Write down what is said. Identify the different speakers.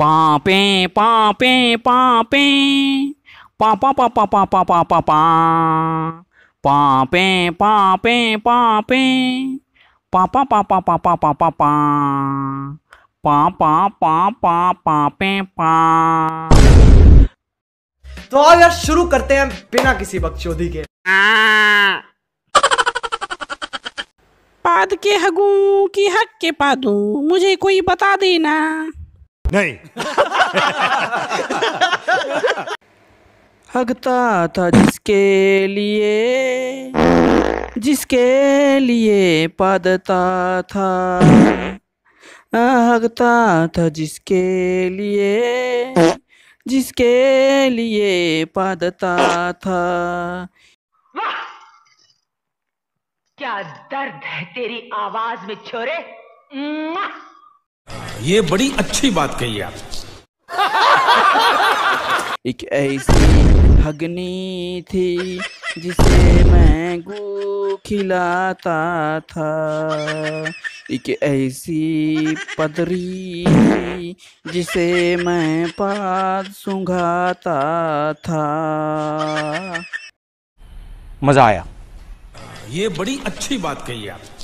Speaker 1: पापे पापे पापे पापा पापा पापा पापा पापे पापे पापे पापा पापा पापा पापा पापा पापा पापे पा
Speaker 2: तो आओ यार शुरू करते हैं बिना किसी बकचोदी के पाद के हगू की हक के पादू मुझे कोई बता देना नहीं हगता था जिसके लिए जिसके लिए पदता था हगता था जिसके लिए जिसके लिए पदता था वाह
Speaker 3: क्या दर्द है तेरी आवाज
Speaker 1: में छोरे
Speaker 2: ये बड़ी अच्छी बात कही आप एक ऐसी हगनी थी जिसे मैं गो खिलाता था एक ऐसी पदरी थी जिसे मैं पाद सुंघाता था
Speaker 3: मज़ा आया ये बड़ी अच्छी बात कही आप